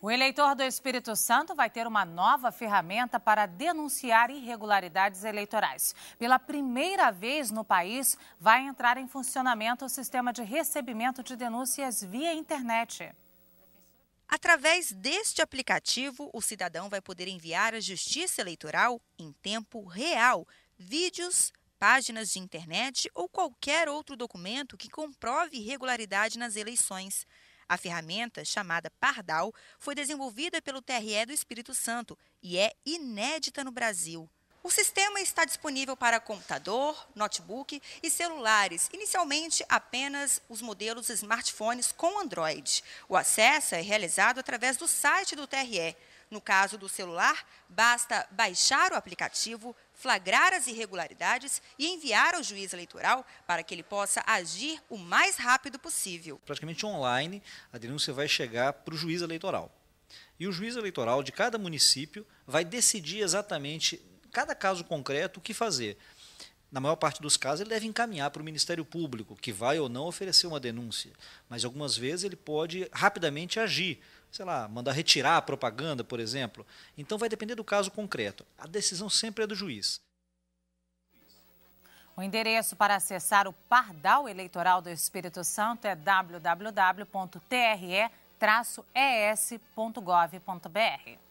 O eleitor do Espírito Santo vai ter uma nova ferramenta para denunciar irregularidades eleitorais. Pela primeira vez no país, vai entrar em funcionamento o sistema de recebimento de denúncias via internet. Através deste aplicativo, o cidadão vai poder enviar à Justiça Eleitoral, em tempo real, vídeos, páginas de internet ou qualquer outro documento que comprove irregularidade nas eleições. A ferramenta, chamada Pardal, foi desenvolvida pelo TRE do Espírito Santo e é inédita no Brasil. O sistema está disponível para computador, notebook e celulares, inicialmente apenas os modelos smartphones com Android. O acesso é realizado através do site do TRE. No caso do celular, basta baixar o aplicativo, flagrar as irregularidades e enviar ao juiz eleitoral para que ele possa agir o mais rápido possível. Praticamente online, a denúncia vai chegar para o juiz eleitoral. E o juiz eleitoral de cada município vai decidir exatamente, cada caso concreto, o que fazer. Na maior parte dos casos, ele deve encaminhar para o Ministério Público, que vai ou não oferecer uma denúncia. Mas algumas vezes ele pode rapidamente agir sei lá, mandar retirar a propaganda, por exemplo. Então vai depender do caso concreto. A decisão sempre é do juiz. O endereço para acessar o Pardal Eleitoral do Espírito Santo é www.tre-es.gov.br.